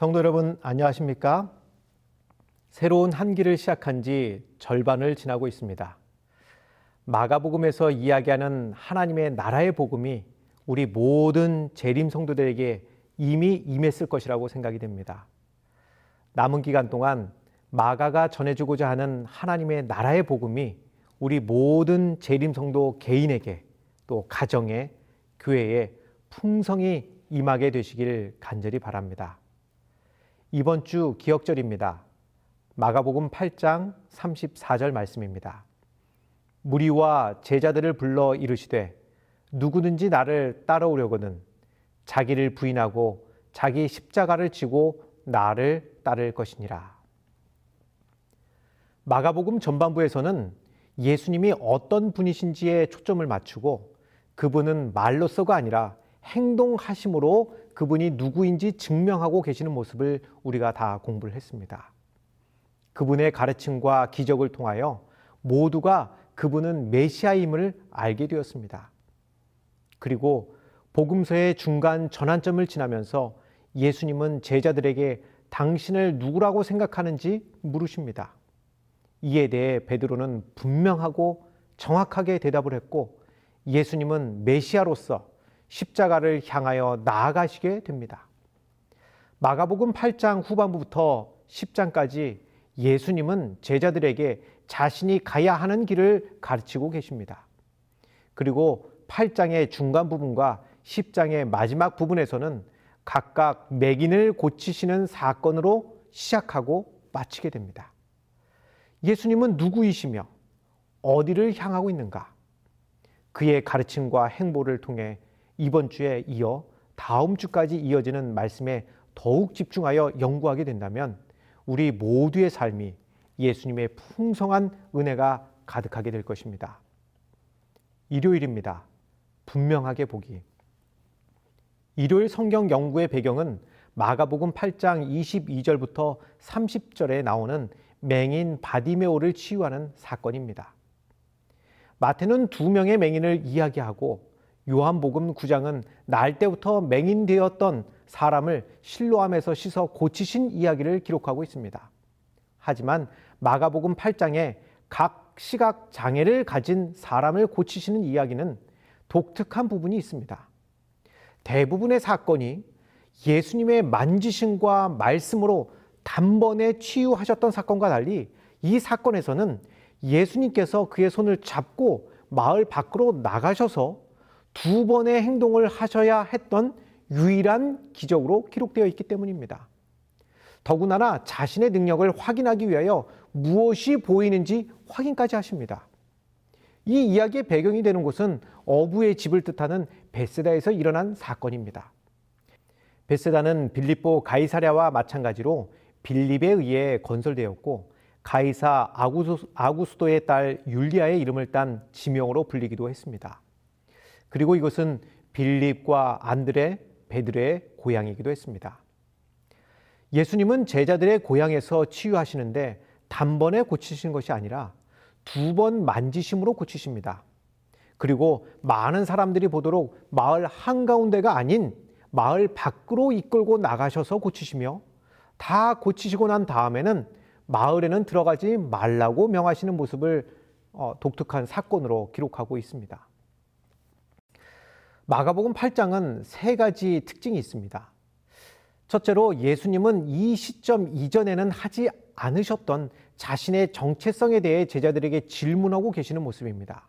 성도 여러분 안녕하십니까? 새로운 한 기를 시작한 지 절반을 지나고 있습니다. 마가복음에서 이야기하는 하나님의 나라의 복음이 우리 모든 재림 성도들에게 이미 임했을 것이라고 생각이 됩니다. 남은 기간 동안 마가가 전해주고자 하는 하나님의 나라의 복음이 우리 모든 재림 성도 개인에게 또 가정에 교회에 풍성히 임하게 되시길 간절히 바랍니다. 이번 주 기억절입니다. 마가복음 8장 34절 말씀입니다. 무리와 제자들을 불러 이르시되 누구든지 나를 따라오려거든 자기를 부인하고 자기 십자가를 지고 나를 따를 것이니라. 마가복음 전반부에서는 예수님이 어떤 분이신지에 초점을 맞추고 그분은 말로서가 아니라 행동하심으로 그분이 누구인지 증명하고 계시는 모습을 우리가 다 공부를 했습니다. 그분의 가르침과 기적을 통하여 모두가 그분은 메시아임을 알게 되었습니다. 그리고 복음서의 중간 전환점을 지나면서 예수님은 제자들에게 당신을 누구라고 생각하는지 물으십니다. 이에 대해 베드로는 분명하고 정확하게 대답을 했고 예수님은 메시아로서 십자가를 향하여 나아가시게 됩니다. 마가복음 8장 후반부부터 10장까지 예수님은 제자들에게 자신이 가야 하는 길을 가르치고 계십니다. 그리고 8장의 중간 부분과 10장의 마지막 부분에서는 각각 맥인을 고치시는 사건으로 시작하고 마치게 됩니다. 예수님은 누구이시며 어디를 향하고 있는가? 그의 가르침과 행보를 통해 이번 주에 이어 다음 주까지 이어지는 말씀에 더욱 집중하여 연구하게 된다면 우리 모두의 삶이 예수님의 풍성한 은혜가 가득하게 될 것입니다. 일요일입니다. 분명하게 보기. 일요일 성경 연구의 배경은 마가복음 8장 22절부터 30절에 나오는 맹인 바디메오를 치유하는 사건입니다. 마태는 두 명의 맹인을 이야기하고 요한복음 9장은 날 때부터 맹인되었던 사람을 실로함에서 씻어 고치신 이야기를 기록하고 있습니다. 하지만 마가복음 8장에 각 시각 장애를 가진 사람을 고치시는 이야기는 독특한 부분이 있습니다. 대부분의 사건이 예수님의 만지심과 말씀으로 단번에 치유하셨던 사건과 달리 이 사건에서는 예수님께서 그의 손을 잡고 마을 밖으로 나가셔서 두 번의 행동을 하셔야 했던 유일한 기적으로 기록되어 있기 때문입니다. 더구나 자신의 능력을 확인하기 위하여 무엇이 보이는지 확인까지 하십니다. 이 이야기의 배경이 되는 곳은 어부의 집을 뜻하는 베세다에서 일어난 사건입니다. 베세다는 빌립보 가이사랴와 마찬가지로 빌립에 의해 건설되었고 가이사 아구수, 아구스도의 딸 율리아의 이름을 딴 지명으로 불리기도 했습니다. 그리고 이것은 빌립과 안드레, 베드레의 고향이기도 했습니다. 예수님은 제자들의 고향에서 치유하시는데 단번에 고치신 것이 아니라 두 번 만지심으로 고치십니다. 그리고 많은 사람들이 보도록 마을 한가운데가 아닌 마을 밖으로 이끌고 나가셔서 고치시며 다 고치시고 난 다음에는 마을에는 들어가지 말라고 명하시는 모습을 어, 독특한 사건으로 기록하고 있습니다. 마가복음 8장은 세 가지 특징이 있습니다. 첫째로 예수님은 이 시점 이전에는 하지 않으셨던 자신의 정체성에 대해 제자들에게 질문하고 계시는 모습입니다.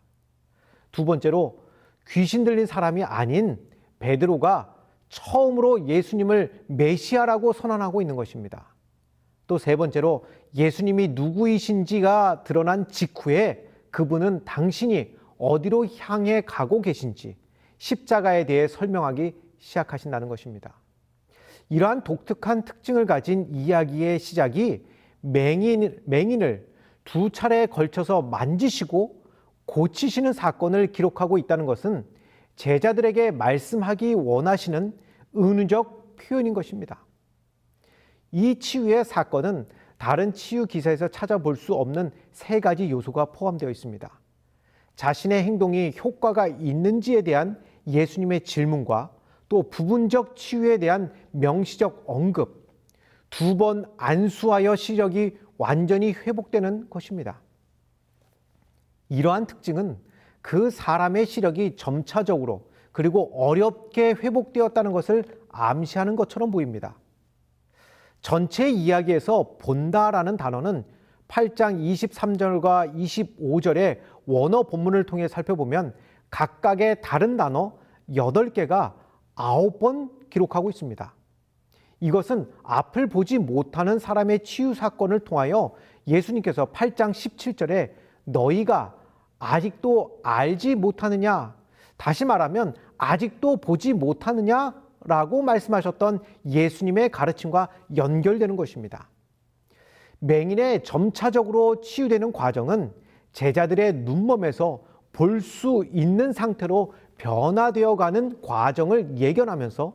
두 번째로 귀신 들린 사람이 아닌 베드로가 처음으로 예수님을 메시아라고 선언하고 있는 것입니다. 또 세 번째로 예수님이 누구이신지가 드러난 직후에 그분은 당신이 어디로 향해 가고 계신지 십자가에 대해 설명하기 시작하신다는 것입니다. 이러한 독특한 특징을 가진 이야기의 시작이 맹인, 맹인을 두 차례에 걸쳐서 만지시고 고치시는 사건을 기록하고 있다는 것은 제자들에게 말씀하기 원하시는 은유적 표현인 것입니다. 이 치유의 사건은 다른 치유 기사에서 찾아볼 수 없는 세 가지 요소가 포함되어 있습니다. 자신의 행동이 효과가 있는지에 대한 예수님의 질문과 또 부분적 치유에 대한 명시적 언급, 두 번 안수하여 시력이 완전히 회복되는 것입니다. 이러한 특징은 그 사람의 시력이 점차적으로 그리고 어렵게 회복되었다는 것을 암시하는 것처럼 보입니다. 전체 이야기에서 본다라는 단어는 8장 23절과 25절의 원어 본문을 통해 살펴보면 각각의 다른 단어 8개가 9번 기록하고 있습니다. 이것은 앞을 보지 못하는 사람의 치유 사건을 통하여 예수님께서 8장 17절에 너희가 아직도 알지 못하느냐 다시 말하면 아직도 보지 못하느냐 라고 말씀하셨던 예수님의 가르침과 연결되는 것입니다. 맹인의 점차적으로 치유되는 과정은 제자들의 눈멈에서 볼수 있는 상태로 변화되어가는 과정을 예견하면서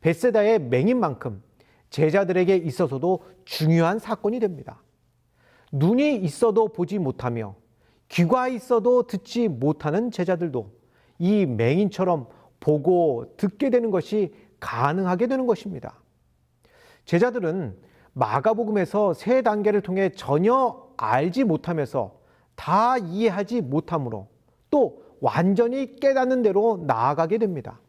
베세다의 맹인만큼 제자들에게 있어서도 중요한 사건이 됩니다. 눈이 있어도 보지 못하며 귀가 있어도 듣지 못하는 제자들도 이 맹인처럼 보고 듣게 되는 것이 가능하게 되는 것입니다. 제자들은 마가복음에서 세 단계를 통해 전혀 알지 못하면서 다 이해하지 못함으로 또 완전히 깨닫는 대로 나아가게 됩니다.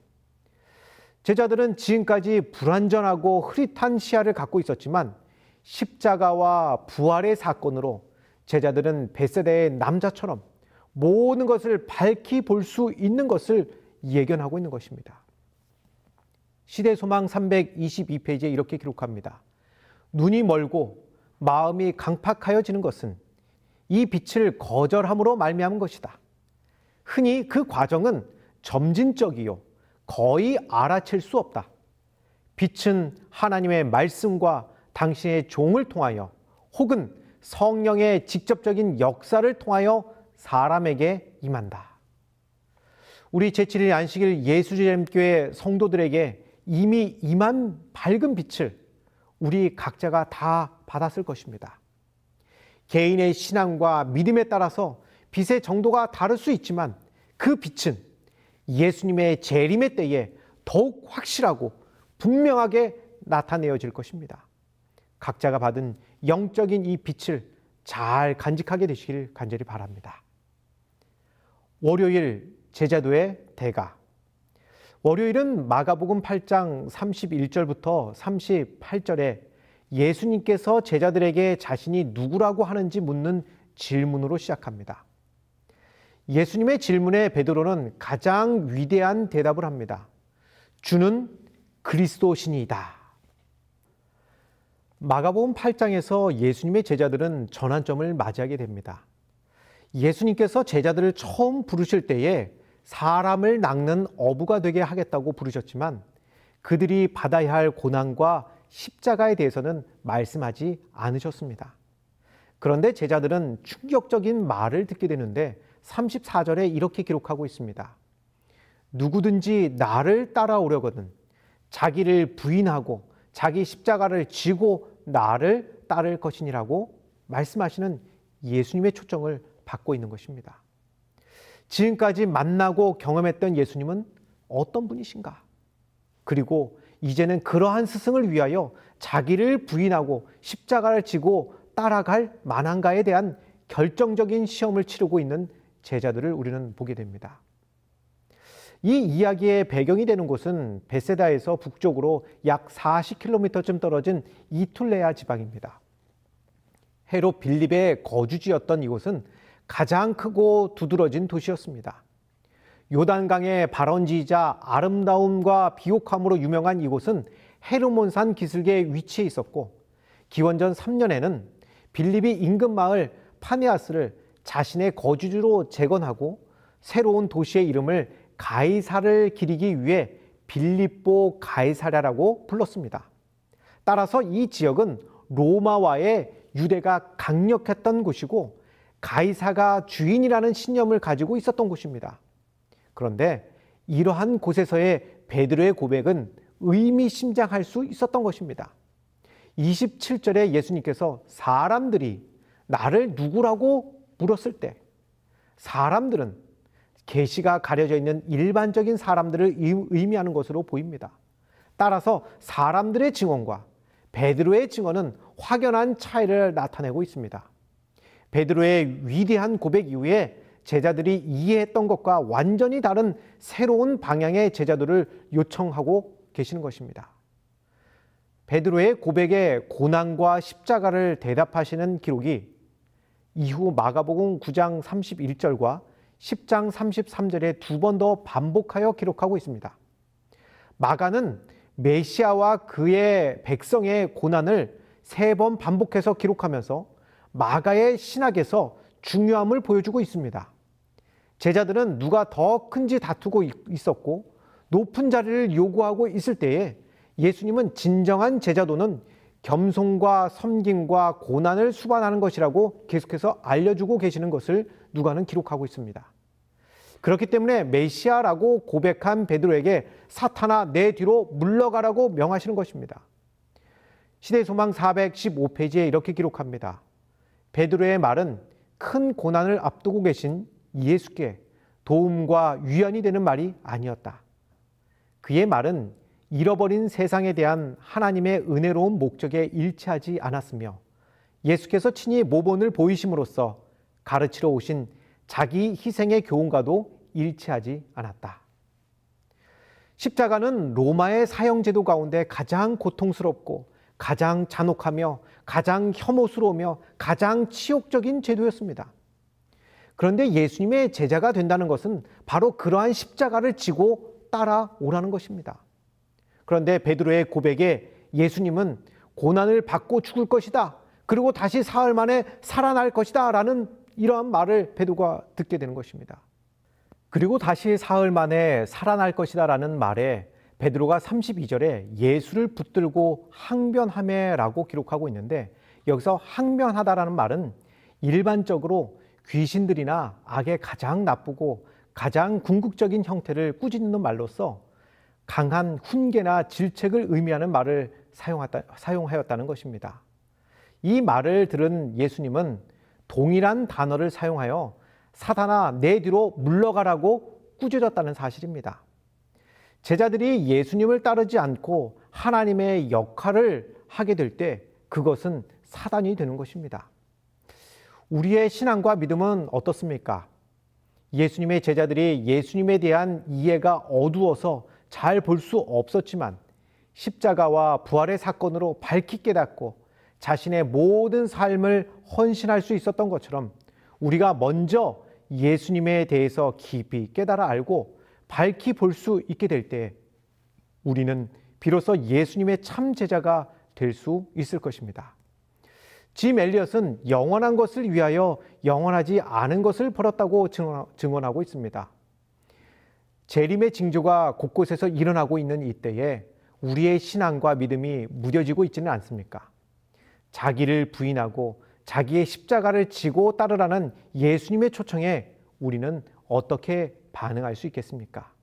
제자들은 지금까지 불완전하고 흐릿한 시야를 갖고 있었지만 십자가와 부활의 사건으로 제자들은 베세대의 남자처럼 모든 것을 밝히 볼 수 있는 것을 예견하고 있는 것입니다. 시대 소망 322페이지에 이렇게 기록합니다. 눈이 멀고 마음이 강팍하여지는 것은 이 빛을 거절함으로 말미암은 것이다. 흔히 그 과정은 점진적이요. 거의 알아챌 수 없다. 빛은 하나님의 말씀과 당신의 종을 통하여 혹은 성령의 직접적인 역사를 통하여 사람에게 임한다. 우리 제7일 안식일 예수재림교회 성도들에게 이미 임한 밝은 빛을 우리 각자가 다 받았을 것입니다. 개인의 신앙과 믿음에 따라서 빛의 정도가 다를 수 있지만 그 빛은 예수님의 재림의 때에 더욱 확실하고 분명하게 나타내어질 것입니다. 각자가 받은 영적인 이 빛을 잘 간직하게 되시길 간절히 바랍니다. 월요일 제자도의 대가. 월요일은 마가복음 8장 31절부터 38절에 예수님께서 제자들에게 자신이 누구라고 하는지 묻는 질문으로 시작합니다. 예수님의 질문에 베드로는 가장 위대한 대답을 합니다. 주는 그리스도신이다. 마가복음 8장에서 예수님의 제자들은 전환점을 맞이하게 됩니다. 예수님께서 제자들을 처음 부르실 때에 사람을 낚는 어부가 되게 하겠다고 부르셨지만 그들이 받아야 할 고난과 십자가에 대해서는 말씀하지 않으셨습니다. 그런데 제자들은 충격적인 말을 듣게 되는데 34절에 이렇게 기록하고 있습니다. 누구든지 나를 따라오려거든 자기를 부인하고 자기 십자가를 지고 나를 따를 것이니라고 말씀하시는 예수님의 초점을 받고 있는 것입니다. 지금까지 만나고 경험했던 예수님은 어떤 분이신가? 그리고 이제는 그러한 스승을 위하여 자기를 부인하고 십자가를 지고 따라갈 만한가에 대한 결정적인 시험을 치르고 있는 제자들을 우리는 보게 됩니다. 이 이야기의 배경이 되는 곳은 베세다에서 북쪽으로 약 40km쯤 떨어진 이툴레아 지방입니다. 헤로 빌립의 거주지였던 이곳은 가장 크고 두드러진 도시였습니다. 요단강의 발원지이자 아름다움과 비옥함으로 유명한 이곳은 헤르몬산 기슭에 위치해 있었고 기원전 3년에는 빌립이 인근 마을 파네아스를 자신의 거주지로 재건하고 새로운 도시의 이름을 가이사를 기리기 위해 빌립보 가이사랴라고 불렀습니다. 따라서 이 지역은 로마와의 유대가 강력했던 곳이고 가이사가 주인이라는 신념을 가지고 있었던 곳입니다. 그런데 이러한 곳에서의 베드로의 고백은 의미심장할 수 있었던 것입니다. 27절에 예수님께서 사람들이 나를 누구라고 물었을 때 사람들은 계시가 가려져 있는 일반적인 사람들을 의미하는 것으로 보입니다. 따라서 사람들의 증언과 베드로의 증언은 확연한 차이를 나타내고 있습니다. 베드로의 위대한 고백 이후에 제자들이 이해했던 것과 완전히 다른 새로운 방향의 제자들을 요청하고 계시는 것입니다. 베드로의 고백에 고난과 십자가를 대답하시는 기록이 이후 마가복음 9장 31절과 10장 33절에 두 번 더 반복하여 기록하고 있습니다. 마가는 메시아와 그의 백성의 고난을 세 번 반복해서 기록하면서 마가의 신학에서 중요함을 보여주고 있습니다. 제자들은 누가 더 큰지 다투고 있었고 높은 자리를 요구하고 있을 때에 예수님은 진정한 제자도는 겸손과 섬김과 고난을 수반하는 것이라고 계속해서 알려주고 계시는 것을 누가는 기록하고 있습니다. 그렇기 때문에 메시아라고 고백한 베드로에게 사탄아 내 뒤로 물러가라고 명하시는 것입니다. 시대 소망 415페이지에 이렇게 기록합니다. 베드로의 말은 큰 고난을 앞두고 계신 예수께 도움과 위안이 되는 말이 아니었다. 그의 말은 잃어버린 세상에 대한 하나님의 은혜로운 목적에 일치하지 않았으며 예수께서 친히 모본을 보이심으로써 가르치러 오신 자기 희생의 교훈과도 일치하지 않았다. 십자가는 로마의 사형제도 가운데 가장 고통스럽고 가장 잔혹하며 가장 혐오스러우며 가장 치욕적인 제도였습니다. 그런데 예수님의 제자가 된다는 것은 바로 그러한 십자가를 지고 따라오라는 것입니다. 그런데 베드로의 고백에 예수님은 고난을 받고 죽을 것이다. 그리고 다시 사흘 만에 살아날 것이다. 라는 이러한 말을 베드로가 듣게 되는 것입니다. 그리고 다시 사흘 만에 살아날 것이다. 라는 말에 베드로가 32절에 예수를 붙들고 항변함에 라고 기록하고 있는데 여기서 항변하다라는 말은 일반적으로 귀신들이나 악의 가장 나쁘고 가장 궁극적인 형태를 꾸짖는 말로써 강한 훈계나 질책을 의미하는 말을 사용하였다, 는 것입니다. 이 말을 들은 예수님은 동일한 단어를 사용하여 사단아 내 뒤로 물러가라고 꾸짖었다는 사실입니다. 제자들이 예수님을 따르지 않고 하나님의 역할을 하게 될 때 그것은 사단이 되는 것입니다. 우리의 신앙과 믿음은 어떻습니까? 예수님의 제자들이 예수님에 대한 이해가 어두워서 잘볼수 없었지만 십자가와 부활의 사건으로 밝히 깨닫고 자신의 모든 삶을 헌신할 수 있었던 것처럼 우리가 먼저 예수님에 대해서 깊이 깨달아 알고 밝히 볼 수 있게 될 때 우리는 비로소 예수님의 참 제자가 될 수 있을 것입니다. 짐 엘리엇은 영원한 것을 위하여 영원하지 않은 것을 벌었다고 증언하고 있습니다. 재림의 징조가 곳곳에서 일어나고 있는 이때에 우리의 신앙과 믿음이 무뎌지고 있지는 않습니까? 자기를 부인하고 자기의 십자가를 지고 따르라는 예수님의 초청에 우리는 어떻게 반응할 수 있겠습니까?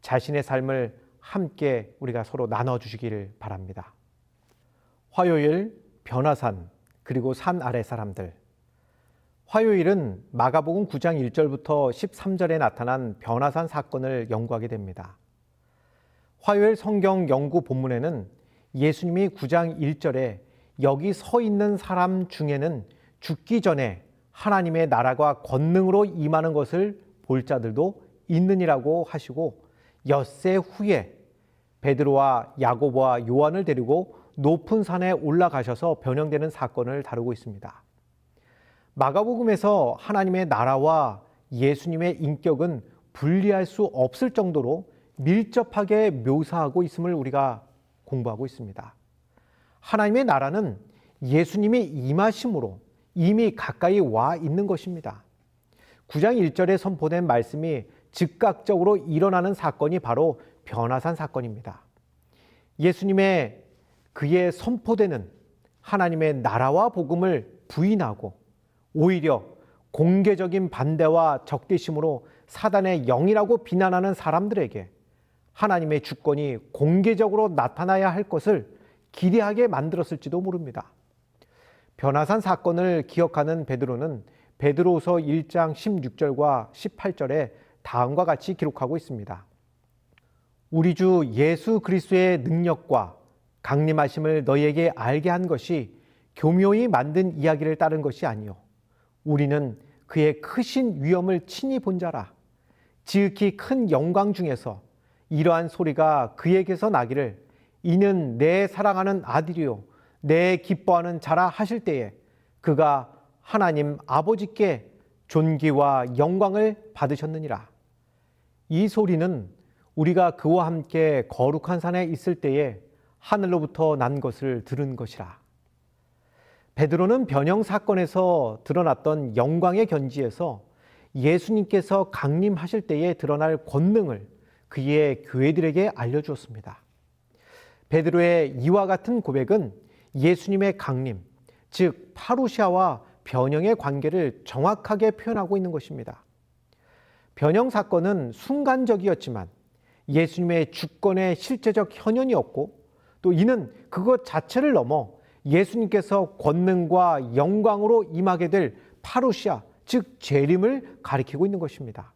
자신의 삶을 함께 우리가 서로 나눠주시기를 바랍니다. 화요일 변화산 그리고 산 아래 사람들 화요일은 마가복음 9장 1절부터 13절에 나타난 변화산 사건을 연구하게 됩니다. 화요일 성경 연구 본문에는 예수님이 9장 1절에 여기 서 있는 사람 중에는 죽기 전에 하나님의 나라가 권능으로 임하는 것을 볼 자들도 있느니라고 하시고 엿새 후에 베드로와 야고보와 요한을 데리고 높은 산에 올라가셔서 변형되는 사건을 다루고 있습니다. 마가복음에서 하나님의 나라와 예수님의 인격은 분리할 수 없을 정도로 밀접하게 묘사하고 있음을 우리가 공부하고 있습니다. 하나님의 나라는 예수님이 임하심으로 이미 가까이 와 있는 것입니다. 9장 1절에 선포된 말씀이 즉각적으로 일어나는 사건이 바로 변화산 사건입니다. 예수님의 그의 선포되는 하나님의 나라와 복음을 부인하고 오히려 공개적인 반대와 적대심으로 사단의 영이라고 비난하는 사람들에게 하나님의 주권이 공개적으로 나타나야 할 것을 기대하게 만들었을지도 모릅니다. 변화산 사건을 기억하는 베드로는 베드로서 1장 16절과 18절에 다음과 같이 기록하고 있습니다. 우리 주 예수 그리스도의 능력과 강림하심을 너희에게 알게 한 것이 교묘히 만든 이야기를 따른 것이 아니요 우리는 그의 크신 위엄을 친히 본 자라. 지극히 큰 영광 중에서 이러한 소리가 그에게서 나기를 이는 내 사랑하는 아들이요 내 기뻐하는 자라 하실 때에 그가 하나님 아버지께 존귀와 영광을 받으셨느니라. 이 소리는 우리가 그와 함께 거룩한 산에 있을 때에 하늘로부터 난 것을 들은 것이라. 베드로는 변형 사건에서 드러났던 영광의 견지에서 예수님께서 강림하실 때에 드러날 권능을 그의 교회들에게 알려주었습니다. 베드로의 이와 같은 고백은 예수님의 강림, 즉 파루시아와 변형의 관계를 정확하게 표현하고 있는 것입니다. 변형 사건은 순간적이었지만 예수님의 주권의 실제적 현현이었고 또 이는 그것 자체를 넘어 예수님께서 권능과 영광으로 임하게 될 파루시아, 즉 재림을 가리키고 있는 것입니다.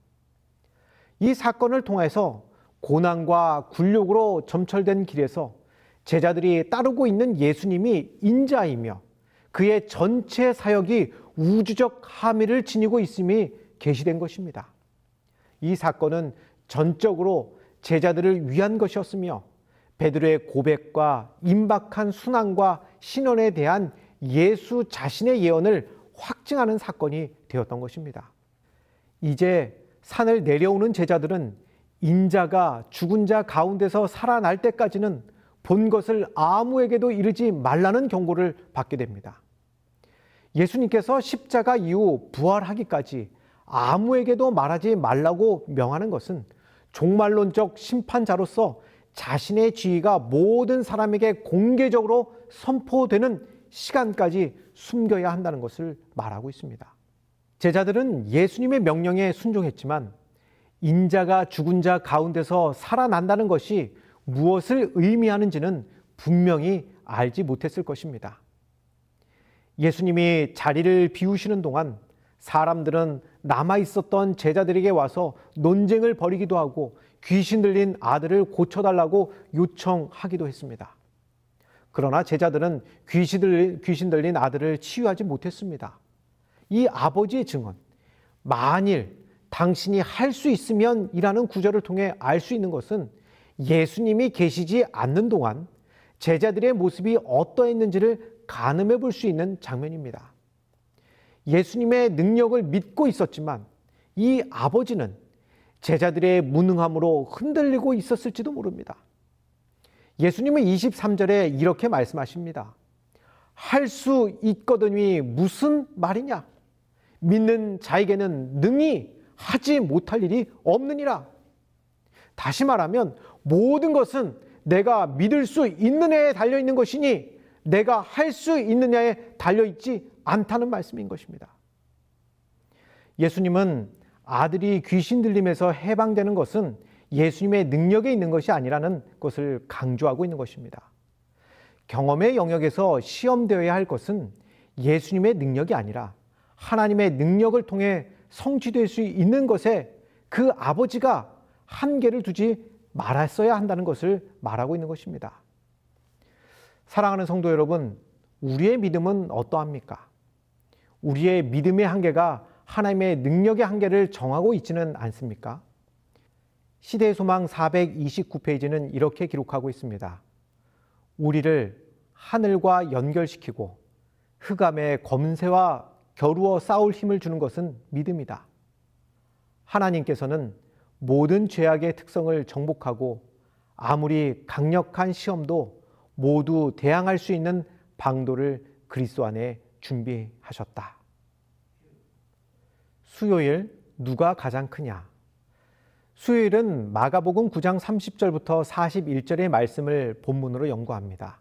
이 사건을 통해서 고난과 굴욕으로 점철된 길에서 제자들이 따르고 있는 예수님이 인자이며 그의 전체 사역이 우주적 함의를 지니고 있음이 계시된 것입니다. 이 사건은 전적으로 제자들을 위한 것이었으며 베드로의 고백과 임박한 순환과 신원에 대한 예수 자신의 예언을 확증하는 사건이 되었던 것입니다. 이제 산을 내려오는 제자들은 인자가 죽은 자 가운데서 살아날 때까지는 본 것을 아무에게도 이르지 말라는 경고를 받게 됩니다. 예수님께서 십자가 이후 부활하기까지 아무에게도 말하지 말라고 명하는 것은 종말론적 심판자로서 자신의 지위가 모든 사람에게 공개적으로 선포되는 시간까지 숨겨야 한다는 것을 말하고 있습니다. 제자들은 예수님의 명령에 순종했지만 인자가 죽은 자 가운데서 살아난다는 것이 무엇을 의미하는지는 분명히 알지 못했을 것입니다. 예수님이 자리를 비우시는 동안 사람들은 남아 있었던 제자들에게 와서 논쟁을 벌이기도 하고 귀신 들린 아들을 고쳐달라고 요청하기도 했습니다. 그러나 제자들은 귀신 들린, 귀신 들린 아들을 치유하지 못했습니다. 이 아버지의 증언, 만일 당신이 할 수 있으면 이라는 구절을 통해 알 수 있는 것은 예수님이 계시지 않는 동안 제자들의 모습이 어떠했는지를 가늠해 볼 수 있는 장면입니다. 예수님의 능력을 믿고 있었지만 이 아버지는 제자들의 무능함으로 흔들리고 있었을지도 모릅니다. 예수님은 23절에 이렇게 말씀하십니다. 할 수 있거든이 무슨 말이냐? 믿는 자에게는 능히 하지 못할 일이 없느니라. 다시 말하면 모든 것은 내가 믿을 수 있는 애에 달려 있는 것이니 내가 할 수 있느냐에 달려 있지 않다는 말씀인 것입니다. 예수님은 아들이 귀신 들림에서 해방되는 것은 예수님의 능력에 있는 것이 아니라는 것을 강조하고 있는 것입니다. 경험의 영역에서 시험되어야 할 것은 예수님의 능력이 아니라 하나님의 능력을 통해 성취될 수 있는 것에 그 아버지가 한계를 두지 말았어야 한다는 것을 말하고 있는 것입니다. 사랑하는 성도 여러분, 우리의 믿음은 어떠합니까? 우리의 믿음의 한계가 하나님의 능력의 한계를 정하고 있지는 않습니까? 시대 소망 429페이지는 이렇게 기록하고 있습니다. 우리를 하늘과 연결시키고 흑암의 검세와 겨루어 싸울 힘을 주는 것은 믿음이다. 하나님께서는 모든 죄악의 특성을 정복하고 아무리 강력한 시험도 모두 대항할 수 있는 방도를 그리스도 안에 준비하셨다. 수요일 누가 가장 크냐? 수요일은 마가복음 9장 30절부터 41절의 말씀을 본문으로 연구합니다.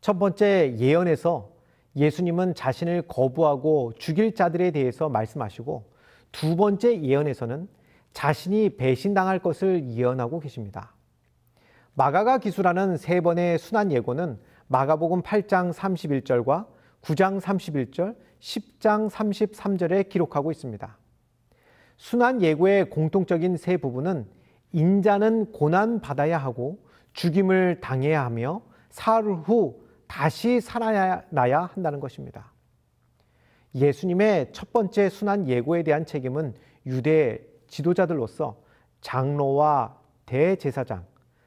첫 번째 예언에서 예수님은 자신을 거부하고 죽일 자들에 대해서 말씀하시고 두 번째 예언에서는 자신이 배신당할 것을 예언하고 계십니다. 마가가 기술하는 세 번의 순환 예고는 마가복음 8장 31절과 9장 31절, 10장 33절에 기록하고 있습니다. 순환 예고의 공통적인 세 부분은 인자는 고난 받아야 하고 죽임을 당해야 하며 사흘 후 다시 살아나야 한다는 것입니다. 예수님의 첫 번째 순환 예고에 대한 책임은 유대 지도자들로서 장로와 대제사장,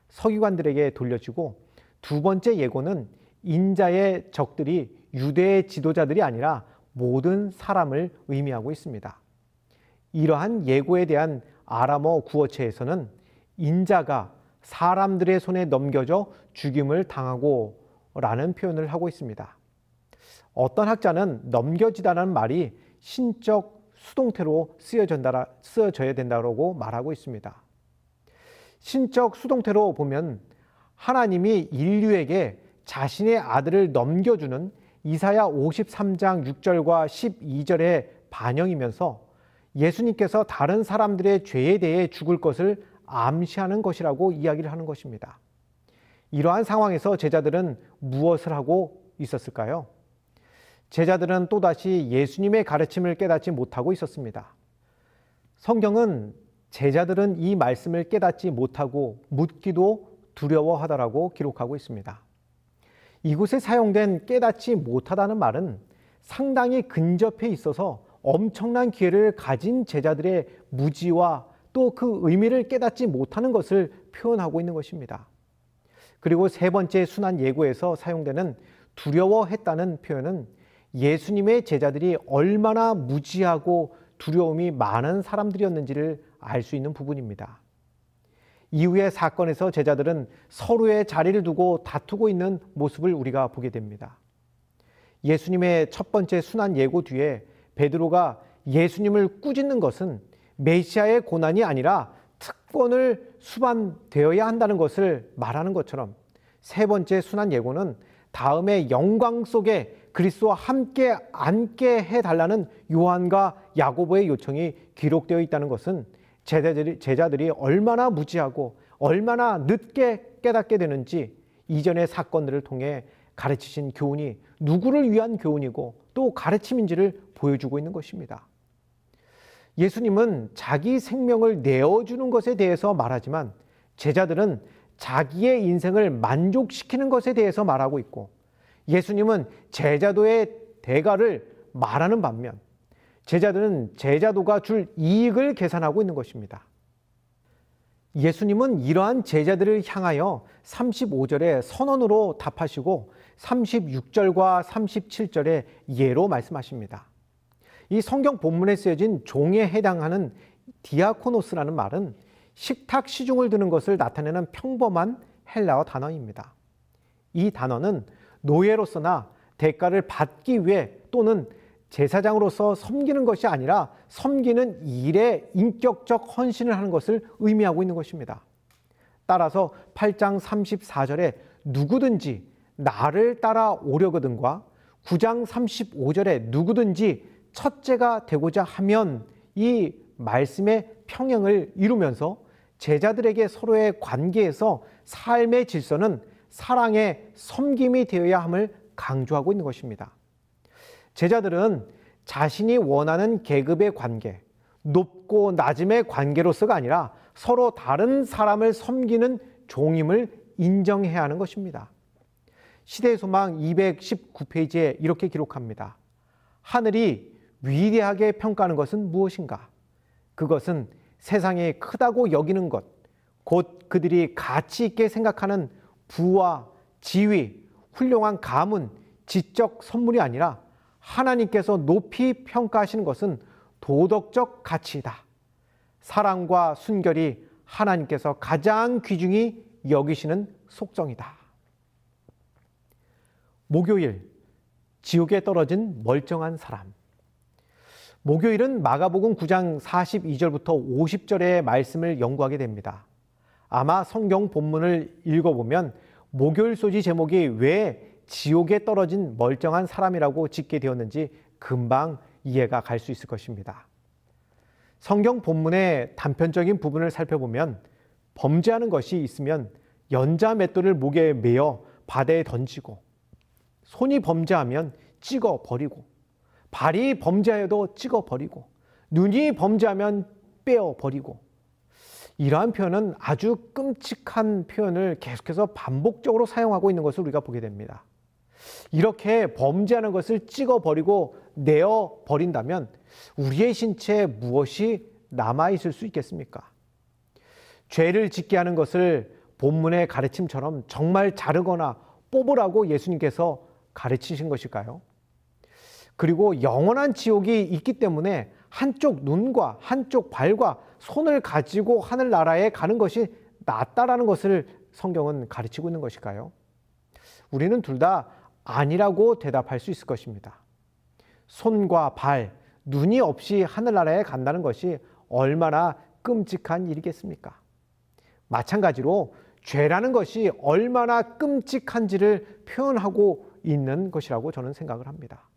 서기관들에게 돌려지고 두 번째 예고는 인자의 적들이 유대 지도자들이 아니라 모든 사람을 의미하고 있습니다. 이러한 예고에 대한 아람어 구어체에서는 인자가 사람들의 손에 넘겨져 죽임을 당하고 라는 표현을 하고 있습니다. 어떤 학자는 넘겨지다는 말이 신적 수동태로 쓰여져야 된다고 말하고 있습니다. 신적 수동태로 보면 하나님이 인류에게 자신의 아들을 넘겨주는 이사야 53장 6절과 1 2절의 반영이면서 예수님께서 다른 사람들의 죄에 대해 죽을 것을 암시하는 것이라고 이야기를 하는 것입니다. 이러한 상황에서 제자들은 무엇을 하고 있었을까요? 제자들은 또다시 예수님의 가르침을 깨닫지 못하고 있었습니다. 성경은 제자들은 이 말씀을 깨닫지 못하고 묻기도 두려워하다라고 기록하고 있습니다. 이곳에 사용된 깨닫지 못하다는 말은 상당히 근접해 있어서 엄청난 기회를 가진 제자들의 무지와 또 그 의미를 깨닫지 못하는 것을 표현하고 있는 것입니다. 그리고 세 번째 순환 예고에서 사용되는 두려워했다는 표현은 예수님의 제자들이 얼마나 무지하고 두려움이 많은 사람들이었는지를 알 수 있는 부분입니다. 이후의 사건에서 제자들은 서로의 자리를 두고 다투고 있는 모습을 우리가 보게 됩니다. 예수님의 첫 번째 순환 예고 뒤에 베드로가 예수님을 꾸짖는 것은 메시아의 고난이 아니라 특권을 수반되어야 한다는 것을 말하는 것처럼 세 번째 순환 예고는 다음에 영광 속에 그리스도와 함께 앉게 해달라는 요한과 야고보의 요청이 기록되어 있다는 것은 제자들이, 제자들이 얼마나 무지하고 얼마나 늦게 깨닫게 되는지 이전의 사건들을 통해 가르치신 교훈이 누구를 위한 교훈이고 또 가르침인지를 보여주고 있는 것입니다. 예수님은 자기 생명을 내어주는 것에 대해서 말하지만 제자들은 자기의 인생을 만족시키는 것에 대해서 말하고 있고 예수님은 제자도의 대가를 말하는 반면 제자들은 제자도가 줄 이익을 계산하고 있는 것입니다. 예수님은 이러한 제자들을 향하여 35절에 선언으로 답하시고 36절과 37절에 예로 말씀하십니다. 이 성경 본문에 쓰여진 종에 해당하는 디아코노스라는 말은 식탁 시중을 드는 것을 나타내는 평범한 헬라어 단어입니다. 이 단어는 노예로서나 대가를 받기 위해 또는 제사장으로서 섬기는 것이 아니라 섬기는 일에 인격적 헌신을 하는 것을 의미하고 있는 것입니다. 따라서 8장 34절에 누구든지 나를 따라오려거든과 9장 35절에 누구든지 첫째가 되고자 하면 이 말씀의 평행을 이루면서 제자들에게 서로의 관계에서 삶의 질서는 사랑의 섬김이 되어야 함을 강조하고 있는 것입니다. 제자들은 자신이 원하는 계급의 관계, 높고 낮음의 관계로서가 아니라 서로 다른 사람을 섬기는 종임을 인정해야 하는 것입니다. 시대 소망 219페이지에 이렇게 기록합니다. 하늘이 위대하게 평가하는 것은 무엇인가? 그것은 세상에 크다고 여기는 것, 곧 그들이 가치 있게 생각하는 부와 지위, 훌륭한 가문, 지적 선물이 아니라 하나님께서 높이 평가하시는 것은 도덕적 가치이다. 사랑과 순결이 하나님께서 가장 귀중히 여기시는 속성이다. 목요일, 지옥에 떨어진 멀쩡한 사람. 목요일은 마가복음 9장 42절부터 50절의 말씀을 연구하게 됩니다. 아마 성경 본문을 읽어보면 목요일 소지 제목이 왜 지옥에 떨어진 멀쩡한 사람이라고 짓게 되었는지 금방 이해가 갈 수 있을 것입니다. 성경 본문의 단편적인 부분을 살펴보면 범죄하는 것이 있으면 연자 맷돌을 목에 매어 바다에 던지고 손이 범죄하면 찍어 버리고 발이 범죄하여도 찍어 버리고 눈이 범죄하면 빼어 버리고 이러한 표현은 아주 끔찍한 표현을 계속해서 반복적으로 사용하고 있는 것을 우리가 보게 됩니다. 이렇게 범죄하는 것을 찍어버리고 내어버린다면 우리의 신체에 무엇이 남아있을 수 있겠습니까? 죄를 짓게 하는 것을 본문의 가르침처럼 정말 자르거나 뽑으라고 예수님께서 가르치신 것일까요? 그리고 영원한 지옥이 있기 때문에 한쪽 눈과 한쪽 발과 손을 가지고 하늘나라에 가는 것이 낫다라는 것을 성경은 가르치고 있는 것일까요? 우리는 둘다 아니라고 대답할 수 있을 것입니다. 손과 발, 눈이 없이 하늘나라에 간다는 것이 얼마나 끔찍한 일이겠습니까? 마찬가지로 죄라는 것이 얼마나 끔찍한지를 표현하고 있는 것이라고 저는 생각을 합니다.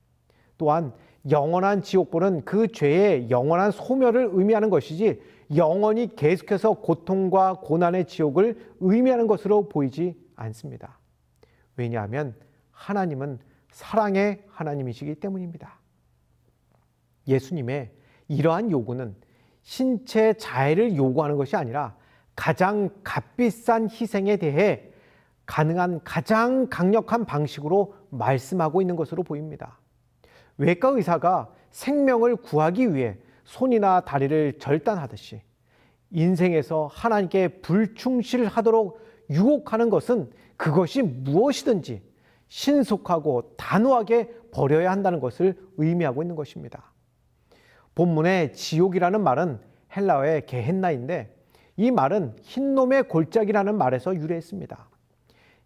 또한 영원한 지옥불은 그 죄의 영원한 소멸을 의미하는 것이지 영원히 계속해서 고통과 고난의 지옥을 의미하는 것으로 보이지 않습니다. 왜냐하면 하나님은 사랑의 하나님이시기 때문입니다. 예수님의 이러한 요구는 신체 자해를 요구하는 것이 아니라 가장 값비싼 희생에 대해 가능한 가장 강력한 방식으로 말씀하고 있는 것으로 보입니다. 외과 의사가 생명을 구하기 위해 손이나 다리를 절단하듯이 인생에서 하나님께 불충실하도록 유혹하는 것은 그것이 무엇이든지 신속하고 단호하게 버려야 한다는 것을 의미하고 있는 것입니다. 본문의 지옥이라는 말은 헬라어의 게헨나인데 이 말은 흰놈의 골짜기라는 말에서 유래했습니다.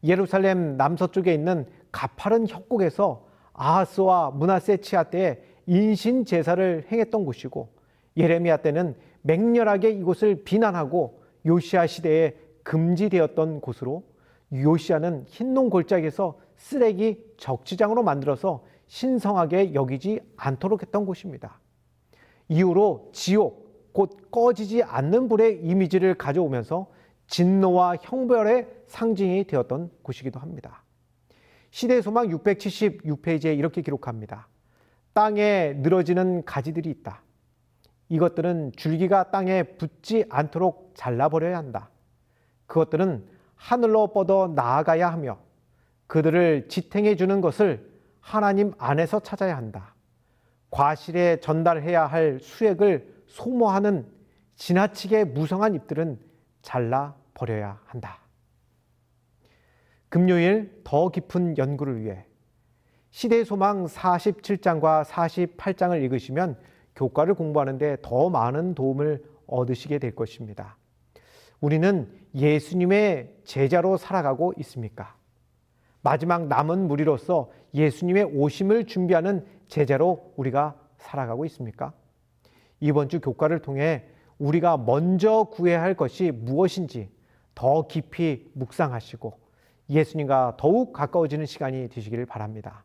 예루살렘 남서쪽에 있는 가파른 협곡에서 아하스와 문하세치아 때에 인신 제사를 행했던 곳이고 예레미야 때는 맹렬하게 이곳을 비난하고 요시아 시대에 금지되었던 곳으로 요시아는 흰농 골짜기에서 쓰레기 적치장으로 만들어서 신성하게 여기지 않도록 했던 곳입니다. 이후로 지옥, 곧 꺼지지 않는 불의 이미지를 가져오면서 진노와 형벌의 상징이 되었던 곳이기도 합니다. 시대 소망 676페이지에 이렇게 기록합니다. 땅에 늘어지는 가지들이 있다. 이것들은 줄기가 땅에 붙지 않도록 잘라버려야 한다. 그것들은 하늘로 뻗어 나아가야 하며 그들을 지탱해 주는 것을 하나님 안에서 찾아야 한다. 과실에 전달해야 할 수액을 소모하는 지나치게 무성한 잎들은 잘라 버려야 한다. 금요일 더 깊은 연구를 위해 시대 소망 47장과 48장을 읽으시면 교과를 공부하는데 더 많은 도움을 얻으시게 될 것입니다. 우리는 예수님의 제자로 살아가고 있습니까? 마지막 남은 무리로서 예수님의 오심을 준비하는 제자로 우리가 살아가고 있습니까? 이번 주 교과를 통해 우리가 먼저 구해야 할 것이 무엇인지 더 깊이 묵상하시고 예수님과 더욱 가까워지는 시간이 되시기를 바랍니다.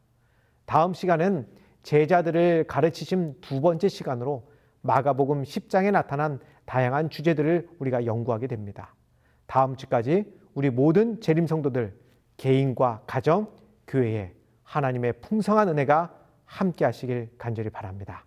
다음 시간은 제자들을 가르치심 두 번째 시간으로 마가복음 10장에 나타난 다양한 주제들을 우리가 연구하게 됩니다. 다음 주까지 우리 모든 재림 성도들 개인과 가정, 교회에 하나님의 풍성한 은혜가 함께 하시길 간절히 바랍니다.